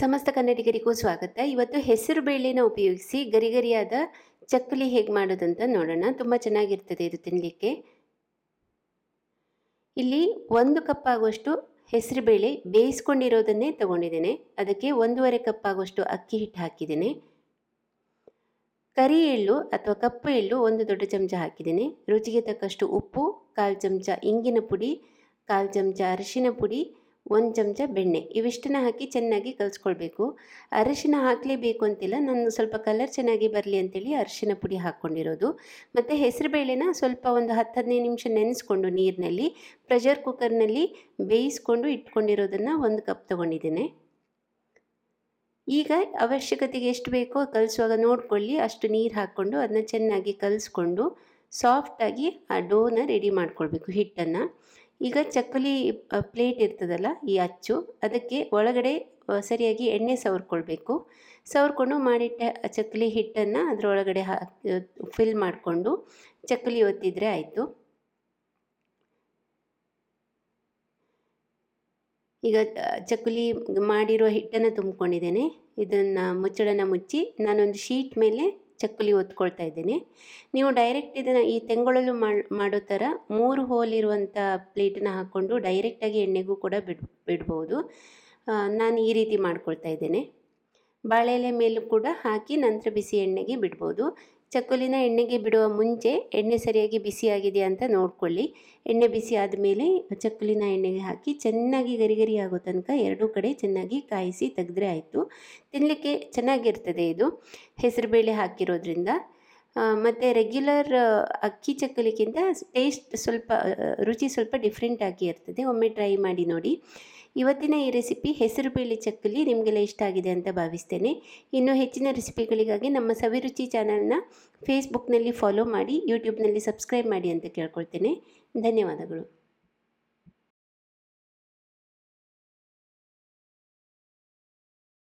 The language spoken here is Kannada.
ಸಮಸ್ತ ಕನ್ನಡಿಗರಿಗೂ ಸ್ವಾಗತ ಇವತ್ತು ಹೆಸರು ಬೇಳೆನ ಉಪಯೋಗಿಸಿ ಗರಿಗರಿಯಾದ ಚಕ್ಕಲಿ ಹೇಗೆ ಮಾಡೋದಂತ ನೋಡೋಣ ತುಂಬ ಚೆನ್ನಾಗಿರ್ತದೆ ಇದು ತಿನ್ನಲಿಕ್ಕೆ ಇಲ್ಲಿ ಒಂದು ಕಪ್ ಆಗುವಷ್ಟು ಹೆಸರು ಬೇಳೆ ಬೇಯಿಸ್ಕೊಂಡಿರೋದನ್ನೇ ತಗೊಂಡಿದ್ದೇನೆ ಅದಕ್ಕೆ ಒಂದೂವರೆ ಕಪ್ ಆಗುವಷ್ಟು ಅಕ್ಕಿ ಹಿಟ್ಟು ಹಾಕಿದ್ದೇನೆ ಕರಿ ಎಳ್ಳು ಅಥವಾ ಕಪ್ಪು ಎಳ್ಳು ಒಂದು ದೊಡ್ಡ ಚಮಚ ಹಾಕಿದ್ದೇನೆ ರುಚಿಗೆ ತಕ್ಕಷ್ಟು ಉಪ್ಪು ಕಾಲು ಚಮಚ ಇಂಗಿನ ಪುಡಿ ಕಾಲು ಚಮಚ ಅರಿಶಿನ ಪುಡಿ ಒಂದು ಚಮಚ ಬೆಣ್ಣೆ ಇವಿಷ್ಟನ್ನ ಹಾಕಿ ಚೆನ್ನಾಗಿ ಕಲಿಸ್ಕೊಳ್ಬೇಕು ಅರಶಿನ ಹಾಕಲೇಬೇಕು ಅಂತಿಲ್ಲ ನಾನು ಸ್ವಲ್ಪ ಕಲರ್ ಚೆನ್ನಾಗಿ ಬರಲಿ ಅಂತೇಳಿ ಅರಶಿನ ಪುಡಿ ಹಾಕ್ಕೊಂಡಿರೋದು ಮತ್ತು ಹೆಸರುಬೇಳೆನ ಸ್ವಲ್ಪ ಒಂದು ಹತ್ತು ಹದಿನೈದು ನಿಮಿಷ ನೆನೆಸ್ಕೊಂಡು ನೀರಿನಲ್ಲಿ ಪ್ರೆಷರ್ ಕುಕ್ಕರ್ನಲ್ಲಿ ಬೇಯಿಸ್ಕೊಂಡು ಇಟ್ಕೊಂಡಿರೋದನ್ನು ಒಂದು ಕಪ್ ತೊಗೊಂಡಿದ್ದೇನೆ ಈಗ ಅವಶ್ಯಕತೆಗೆ ಎಷ್ಟು ಬೇಕೋ ಕಲಿಸುವಾಗ ನೋಡಿಕೊಳ್ಳಿ ಅಷ್ಟು ನೀರು ಹಾಕ್ಕೊಂಡು ಅದನ್ನ ಚೆನ್ನಾಗಿ ಕಲಿಸ್ಕೊಂಡು ಸಾಫ್ಟಾಗಿ ಆ ಡೋನ ರೆಡಿ ಮಾಡ್ಕೊಳ್ಬೇಕು ಹಿಟ್ಟನ್ನು ಈಗ ಚಕ್ಕಲಿ ಪ್ಲೇಟ್ ಇರ್ತದಲ್ಲ ಈ ಅಚ್ಚು ಅದಕ್ಕೆ ಒಳಗಡೆ ಸರಿಯಾಗಿ ಎಣ್ಣೆ ಸವರ್ಕೊಳ್ಬೇಕು ಸವರ್ಕೊಂಡು ಮಾಡಿಟ್ಟ ಚಕ್ಕಲಿ ಹಿಟ್ಟನ್ನು ಅದರೊಳಗಡೆ ಹಾ ಫಿಲ್ ಮಾಡಿಕೊಂಡು ಚಕ್ಕಲಿ ಒತ್ತಿದರೆ ಆಯಿತು ಈಗ ಚಕ್ಕುಲಿ ಮಾಡಿರೋ ಹಿಟ್ಟನ್ನು ತುಂಬ್ಕೊಂಡಿದ್ದೇನೆ ಇದನ್ನು ಮುಚ್ಚಳನ ಮುಚ್ಚಿ ನಾನೊಂದು ಶೀಟ್ ಮೇಲೆ ಚಕ್ಕುಲಿ ಒತ್ಕೊಳ್ತಾ ಇದ್ದೀನಿ ನೀವು ಡೈರೆಕ್ಟ್ ಇದನ್ನು ಈ ಮಾಡಿ ಮಾಡೋ ಥರ ಮೂರು ಹೋಲ್ ಇರುವಂಥ ಪ್ಲೇಟನ್ನ ಹಾಕ್ಕೊಂಡು ಡೈರೆಕ್ಟಾಗಿ ಎಣ್ಣೆಗೂ ಕೂಡ ಬಿಡ್ ಬಿಡ್ಬೋದು ನಾನು ಈ ರೀತಿ ಮಾಡ್ಕೊಳ್ತಾ ಇದ್ದೇನೆ ಬಾಳೆಲೆ ಮೇಲೂ ಕೂಡ ಹಾಕಿ ನಂತರ ಬಿಸಿ ಎಣ್ಣೆಗೆ ಬಿಡ್ಬೋದು ಚಕ್ಕುಲಿನ ಎಣ್ಣೆಗೆ ಬಿಡುವ ಮುಂಚೆ ಎಣ್ಣೆ ಸರಿಯಾಗಿ ಬಿಸಿಯಾಗಿದೆ ಅಂತ ನೋಡಿಕೊಳ್ಳಿ ಎಣ್ಣೆ ಬಿಸಿ ಆದಮೇಲೆ ಚಕ್ಕುಲಿನ ಎಣ್ಣೆಗೆ ಹಾಕಿ ಚೆನ್ನಾಗಿ ಗರಿಗರಿ ಆಗೋ ತನಕ ಎರಡೂ ಕಡೆ ಚೆನ್ನಾಗಿ ಕಾಯಿಸಿ ತೆಗೆದ್ರೆ ಆಯಿತು ತಿನ್ನಲಿಕ್ಕೆ ಚೆನ್ನಾಗಿರ್ತದೆ ಇದು ಹೆಸರುಬೇಳೆ ಹಾಕಿರೋದ್ರಿಂದ ಮತ್ತು ರೆಗ್ಯುಲರ್ ಅಕ್ಕಿ ಚಕ್ಕಲಿಗಿಂತ ಟೇಸ್ಟ್ ಸ್ವಲ್ಪ ರುಚಿ ಸ್ವಲ್ಪ ಡಿಫ್ರೆಂಟಾಗಿ ಇರ್ತದೆ ಒಮ್ಮೆ ಟ್ರೈ ಮಾಡಿ ನೋಡಿ ಇವತ್ತಿನ ಈ ರೆಸಿಪಿ ಹೆಸರುಬೇಳೆ ಚಕ್ಕಲಿ ನಿಮಗೆಲ್ಲ ಇಷ್ಟ ಆಗಿದೆ ಅಂತ ಭಾವಿಸ್ತೇನೆ ಇನ್ನು ಹೆಚ್ಚಿನ ರೆಸಿಪಿಗಳಿಗಾಗಿ ನಮ್ಮ ಸವಿರುಚಿ ಚಾನಲ್ನ ಫೇಸ್ಬುಕ್ನಲ್ಲಿ ಫಾಲೋ ಮಾಡಿ ಯೂಟ್ಯೂಬ್ನಲ್ಲಿ ಸಬ್ಸ್ಕ್ರೈಬ್ ಮಾಡಿ ಅಂತ ಕೇಳ್ಕೊಳ್ತೇನೆ ಧನ್ಯವಾದಗಳು